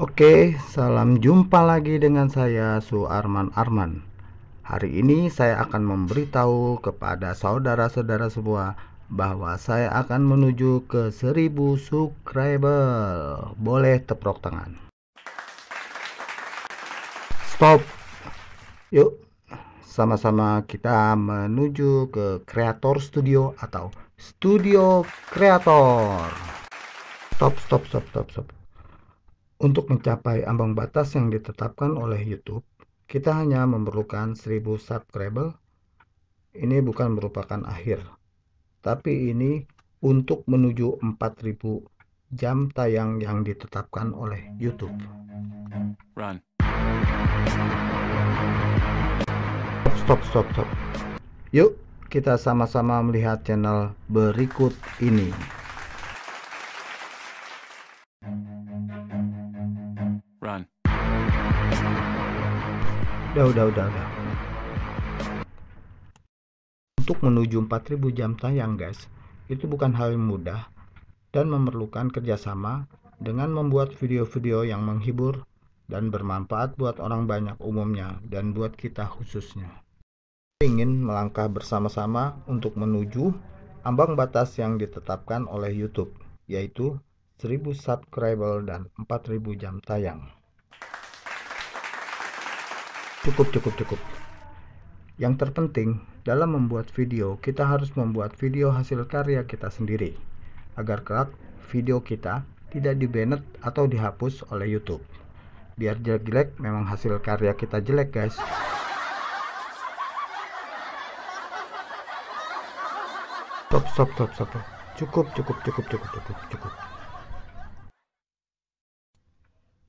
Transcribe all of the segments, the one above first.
Oke, salam jumpa lagi dengan saya Suarman Arman. Hari ini saya akan memberitahu kepada saudara-saudara semua bahwa saya akan menuju ke 1000 subscriber. Boleh tepuk tangan. Stop. Yuk, sama-sama kita menuju ke Creator Studio atau Studio Creator. Stop, stop, stop, stop, stop. Untuk mencapai ambang batas yang ditetapkan oleh YouTube, kita hanya memerlukan 1000 subscriber. Ini bukan merupakan akhir, tapi ini untuk menuju 4000 jam tayang yang ditetapkan oleh YouTube. Run. Stop, stop, stop. Yuk, kita sama-sama melihat channel berikut ini. udah udah udah udah untuk menuju 4000 jam tayang guys itu bukan hal yang mudah dan memerlukan kerjasama dengan membuat video-video yang menghibur dan bermanfaat buat orang banyak umumnya dan buat kita khususnya ingin melangkah bersama-sama untuk menuju ambang batas yang ditetapkan oleh YouTube yaitu 1000 subscriber dan 4000 jam tayang Cukup, cukup, cukup. Yang terpenting, dalam membuat video, kita harus membuat video hasil karya kita sendiri, agar kelak video kita tidak dibanned atau dihapus oleh YouTube. Biar jelek-jelek, memang hasil karya kita jelek, guys. Stop, stop, stop, stop. Cukup, cukup, cukup, cukup, cukup, cukup.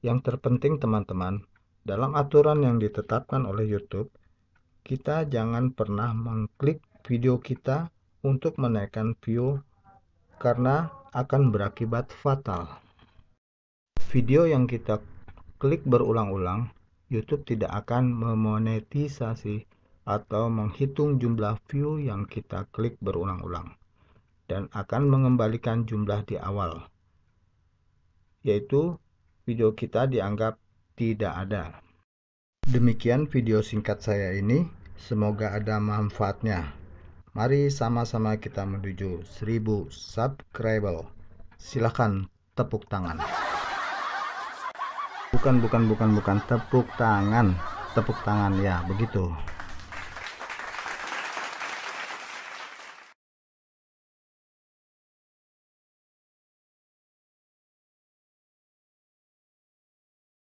Yang terpenting, teman-teman, dalam aturan yang ditetapkan oleh YouTube, kita jangan pernah mengklik video kita untuk menaikkan view karena akan berakibat fatal. Video yang kita klik berulang-ulang, YouTube tidak akan memonetisasi atau menghitung jumlah view yang kita klik berulang-ulang dan akan mengembalikan jumlah di awal. Yaitu video kita dianggap tidak ada. Demikian video singkat saya ini, semoga ada manfaatnya. Mari sama-sama kita menuju 1000 subscriber. Silahkan tepuk tangan. Bukan, bukan, bukan, bukan tepuk tangan. Tepuk tangan ya, begitu.